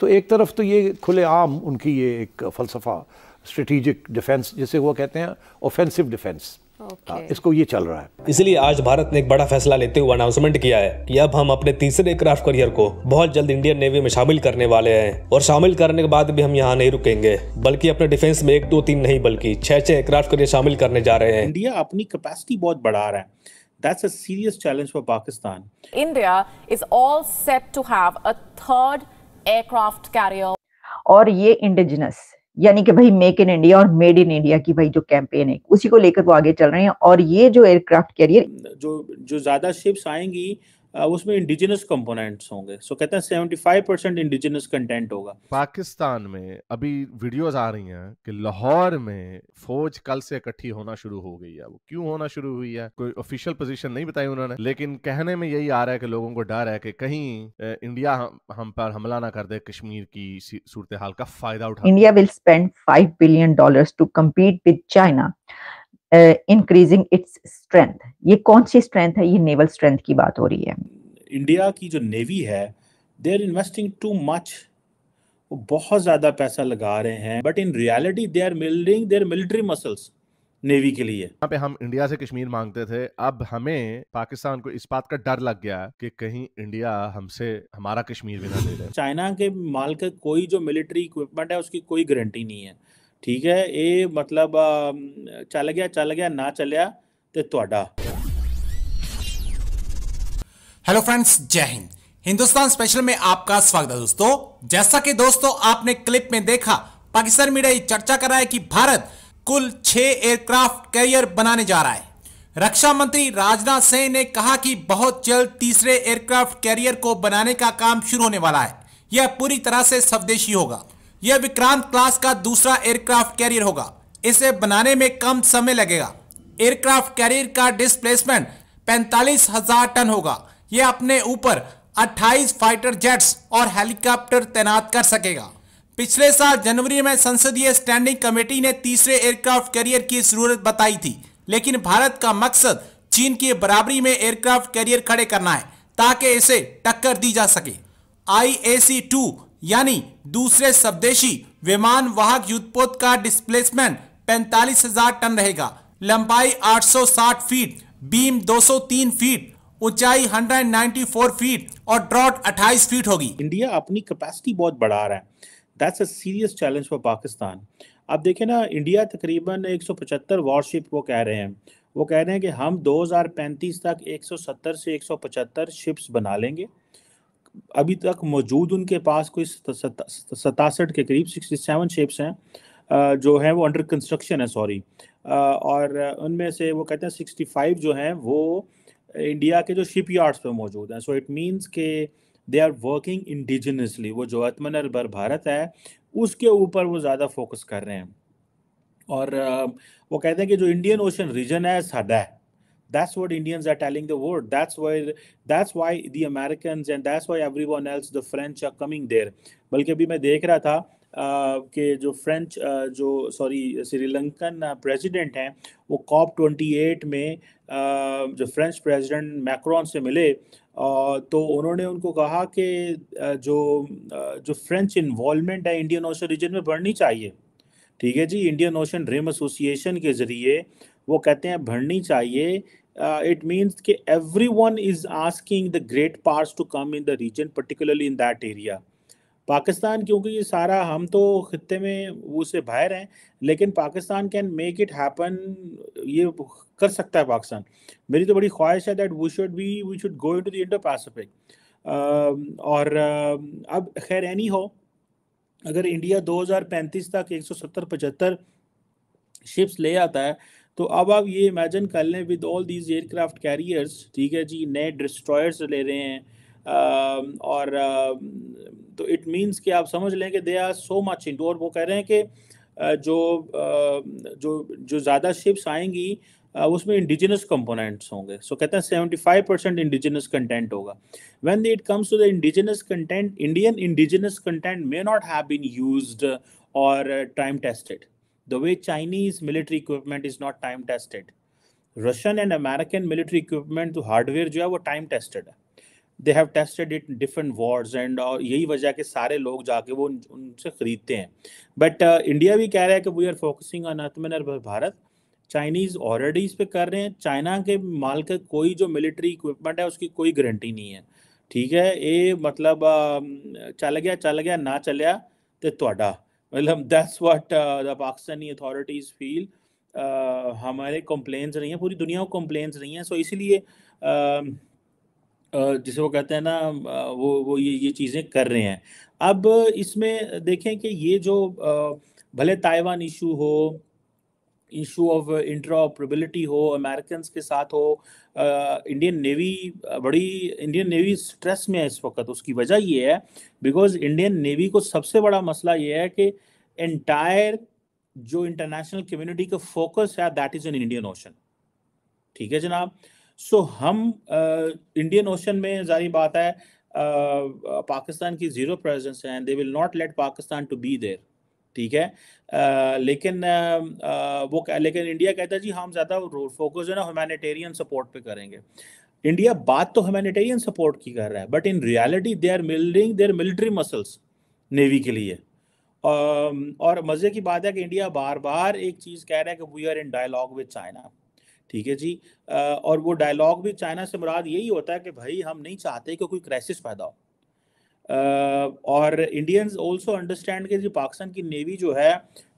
तो एक तरफ तो ये खुलेआम उनकी ये एक फ़लसफ़ा स्ट्रेटिजिक डिफेंस जिसे वो कहते हैं ऑफेंसिव डिफेंस हाँ, Okay. इसको ये चल रहा है इसलिए आज भारत ने एक बड़ा फैसला लेते हुए अनाउंसमेंट किया है कि अब हम अपने तीसरे एयरक्राफ्ट करियर को बहुत जल्द इंडियन नेवी में शामिल करने वाले हैं और शामिल करने के बाद भी हम यहाँ नहीं रुकेंगे बल्कि अपने डिफेंस में एक दो तीन नहीं बल्कि छह छह एयरक्राफ्ट करियर शामिल करने जा रहे हैं इंडिया अपनी कैपेसिटी बहुत बढ़ा रहा है That's a serious challenge for Pakistan. India is all set to have a third aircraft carrier और ये इंडिजिनस यानी कि भाई मेक इन इंडिया और मेड इन इंडिया की भाई जो कैंपेन है उसी को लेकर वो आगे चल रहे हैं और ये जो एयरक्राफ्ट कैरियर जो जो ज्यादा शिप्स आएंगी उसमें इंडिजिनस कंपोनेंट्स होंगे सो कहते हैं seventy five percent indigenous content होगा पाकिस्तान में अभी वीडियोस आ रही हैं कि लाहौर में फौज कल से इकट्ठी होना शुरू हो गई है वो क्यों होना शुरू हुई है कोई ऑफिशियल पोजीशन नहीं बताई उन्होंने लेकिन कहने में यही आ रहा है कि लोगों को डर है कि कहीं इंडिया हम, हम पर हमला ना कर दे कश्मीर की सूरत हाल का फायदा उठा India will spend five billion dollar to compete with China increasing its strength ये कौन सी स्ट्रेंथ है ये नेवल स्ट्रेंथ की बात हो रही है इंडिया की जो नेवी है they are investing too much वो बहुत ज़्यादा पैसा लगा रहे हैं but in reality they are building their military muscles navy के लिए यहाँ पे हम इंडिया से कश्मीर मांगते थे अब हमें पाकिस्तान को इस बात का डर लग गया कि कहीं इंडिया हमसे हमारा कश्मीर भी ना ले ले चाइना के माल का कोई जो मिलिट्री इक्विपमेंट है उसकी कोई गारंटी नहीं है ਠੀਕ ਹੈ ਇਹ ਮਤਲਬ ਚੱਲ ਗਿਆ ਚੱਲ ਗਿਆ ਨਾ ਚੱਲਿਆ ਤੇ ਤੁਹਾਡਾ हेलो फ्रेंड्स जय हिंद हिंदुस्तान स्पेशल में आपका स्वागत है दोस्तों जैसा कि दोस्तों आपने क्लिप में देखा पाकिस्तान मीडिया ये चर्चा कर रहा है कि भारत कुल छह एयरक्राफ्ट कैरियर बनाने जा रहा है रक्षा मंत्री राजनाथ सिंह ने कहा कि बहुत जल्द तीसरे एयरक्राफ्ट कैरियर को बनाने का काम शुरू होने वाला है यह पूरी तरह से स्वदेशी होगा यह विक्रांत क्लास का दूसरा एयरक्राफ्ट कैरियर होगा इसे बनाने में कम समय लगेगा एयरक्राफ्ट कैरियर का डिस्प्लेसमेंट पैंतालीस हजार टन होगा यह अपने ऊपर 28 फाइटर जेट्स और हेलीकॉप्टर तैनात कर सकेगा पिछले साल जनवरी में संसदीय स्टैंडिंग कमेटी ने तीसरे एयरक्राफ्ट कैरियर की जरूरत बताई थी लेकिन भारत का मकसद चीन की बराबरी में एयरक्राफ्ट कैरियर खड़े करना है ताकि इसे टक्कर दी जा सके आई ए सी टू यानी दूसरे स्वदेशी विमान वाहक युद्धपोत का डिस्प्लेसमेंट पैंतालीस हजार टन रहेगा लंबाई 860 फीट बीम 203 फीट ऊंचाई 194 फीट और ड्रॉट 28 फीट होगी इंडिया अपनी कैपेसिटी बहुत बढ़ा रहा है that's a serious challenge for Pakistan अब देखें ना इंडिया तकरीबन 175 वॉरशिप को कह रहे हैं वो कह रहे हैं कि हम 2035 तक 170 से 175 शिप्स बना लेंगे अभी तक मौजूद उनके पास कोई सतासठ के करीब सिक्सटी सेवन शेप्स हैं जो हैं वो अंडर कंस्ट्रक्शन है सॉरी और उनमें से वो कहते हैं सिक्सटी फाइव जो हैं वो इंडिया के जो शिप यार्ड्स पर मौजूद हैं सो इट मीन्स के दे आर वर्किंग इंडिजिनसली वो जो आत्मनिर्भर भारत है उसके ऊपर वो ज़्यादा फोकस कर रहे हैं और वो कहते हैं कि जो इंडियन ओशन रीजन है साडा है that's what indians are telling the world that's why that's why the americans and that's why everyone else the french are coming there balki abhi main dekh raha tha कि जो French जो sorry Sri Lankan president हैं वो COP twenty eight में जो French president Macron से मिले तो उन्होंने उनको कहा कि जो जो फ्रेंच इन्वॉलमेंट है इंडियन ओशन रीजन में बढ़नी चाहिए ठीक है जी इंडियन ओशन रिम एसोसिएशन के ज़रिए वो कहते हैं भरनी चाहिए इट uh, मीन्स कि everyone is asking the great part to come in the region particularly in that area Pakistan क्योंकि ये सारा हम तो खत्े में उससे बाहर हैं लेकिन Pakistan can make it happen ये कर सकता है पाकिस्तान मेरी तो बड़ी ख्वाहिश है that we should be we should go into the Indo Pacific और uh, अब खैर एनी हो अगर इंडिया 2035 तक 170 75 शिप्स ले आता है तो अब आप ये इमेजिन कर लें with all these aircraft carriers ठीक है जी नए डिस्ट्रॉयर्स ले रहे हैं आ, और आ, तो इट मींस कि आप समझ लें कि they are so much in और वो कह रहे हैं कि जो जो जो ज़्यादा शिप्स आएंगी उसमें इंडिजिनस कंपोनेंट्स होंगे सो कहते हैं seventy five percent indigenous content होगा when it comes to the indigenous content Indian indigenous content may not have been use और time tested the way Chinese military equipment is not time tested. Russian and American military equipment तो hardware jo hai, wo time tested. They have tested it in different wars and और यही वजह के सारे लोग जाके वो उन, उनसे ख़रीदते हैं uh, India bhi keh रहा है कि वी आर फोकसिंग ऑन आत्मनिर्भर भारत चाइनीज़ ऑलरेडी इस पर कर रहे हैं चाइना के माल का कोई जो मिलिट्री इक्विपमेंट है उसकी कोई गारंटी नहीं है ठीक है ये मतलब चल गया चल गया ना चलिया तो थोड़ा मतलब that's uh, the the Pakistani feel. Feel uh, हमारे कंप्लेंट्स रही हैं पूरी दुनिया को कंप्लेंट्स रही हैं सो इसीलिए um, uh, जिसे वो कहते हैं ना वो वो ये ये चीज़ें कर रहे हैं अब इसमें देखें कि ये जो भले ताइवान इशू हो इशू ऑफ इंटरऑपरेबिलिटी हो अमेरिकन के साथ हो इंडियन नेवी बड़ी इंडियन नेवी स्ट्रेस में है इस वक्त उसकी वजह ये है बिकॉज इंडियन नेवी को सबसे बड़ा मसला ये है कि एंटायर जो इंटरनेशनल कम्युनिटी का फोकस है that is in Indian Ocean ठीक है जनाब सो so, हम इंडियन uh, ओशन में जारी बात है पाकिस्तान की ज़ीरो प्रेजेंस है they will not let Pakistan to be there ठीक है आ, लेकिन आ, वो लेकिन इंडिया कहता है जी हम ज़्यादा फोकस जो है ना ह्यूमैनिटेरियन सपोर्ट पे करेंगे इंडिया बात तो ह्यूमैनिटेरियन सपोर्ट की कर रहा है but in reality they are building their military muscles navy के लिए और, और मज़े की बात है कि इंडिया बार बार एक चीज़ कह रहा है कि we are in dialogue with China ठीक है जी और वो डायलॉग भी चाइना से मुराद यही होता है कि भाई हम नहीं चाहते कि कोई क्राइसिस पैदा हो Uh, और इंडियंस ऑल्सो अंडरस्टैंड के जो पाकिस्तान की नेवी जो है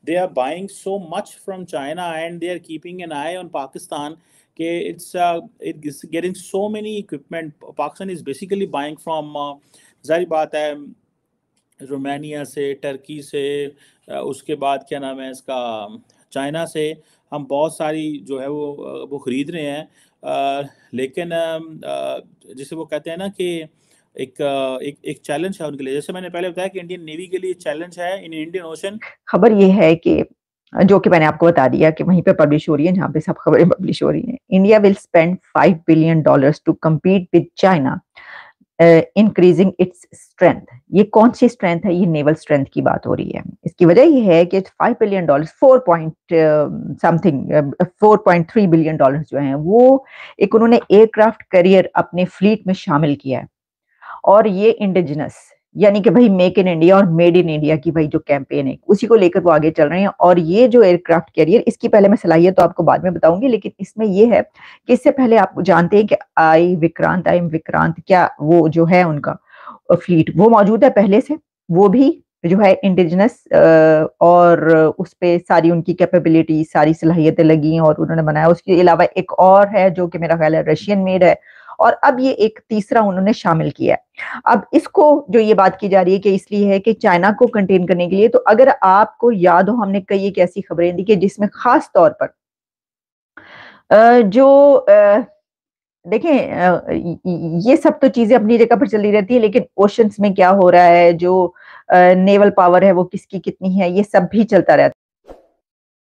they are buying so much from China and they are keeping an eye on Pakistan के it's it getting so many equipment Pakistan is basically buying from जारी बात है रोमानिया से टर्की से uh, उसके बाद क्या नाम है इसका चाइना से हम बहुत सारी जो है वो uh, वो ख़रीद रहे हैं आ, लेकिन um, जैसे वो कहते हैं ना कि एक एक एक चैलेंज है उनके लिए जैसे मैंने पहले बताया कि इंडियन नेवी के लिए चैलेंज है इन इंडियन ओशन खबर ये है कि जो कि मैंने आपको बता दिया कि वहीं पे पब्लिश हो रही है जहाँ पे सब खबरें पब्लिश हो रही हैं India will spend five billion dollars to compete with China increasing its strength ये कौन सी स्ट्रेंथ है ये नेवल स्ट्रेंथ की बात हो रही है इसकी वजह ये है कि five billion dollar four point something four point three billion dollar जो है वो एक उन्होंने एयरक्राफ्ट करियर अपने फ्लीट में शामिल किया है और ये इंडिजिनस यानी कि भाई मेक इन इंडिया और मेड इन इंडिया की भाई जो कैंपेन है उसी को लेकर वो आगे चल रहे हैं और ये जो एयरक्राफ्ट कैरियर इसकी पहले मैं सलाहियत तो आपको बाद में बताऊंगी लेकिन इसमें ये है कि इससे पहले आप जानते हैं कि I Vikrant I am Vikrant क्या वो जो है उनका फ्लीट वो मौजूद है पहले से वो भी जो है इंडिजिनस और उस पर सारी उनकी कैपेबिलिटी सारी सलाहियतें लगी और उन्होंने बनाया उसके अलावा एक और है जो कि मेरा ख्याल है रशियन मेड है और अब ये एक तीसरा उन्होंने शामिल किया है अब इसको जो ये बात की जा रही है कि इसलिए है कि चाइना को कंटेन करने के लिए तो अगर आपको याद हो हमने कई एक ऐसी खबरें दी कि जिसमें खास तौर पर जो देखें ये सब तो चीजें अपनी जगह पर चली रहती है लेकिन ओशंस में क्या हो रहा है जो नेवल पावर है वो किसकी कितनी है ये सब भी चलता रहता है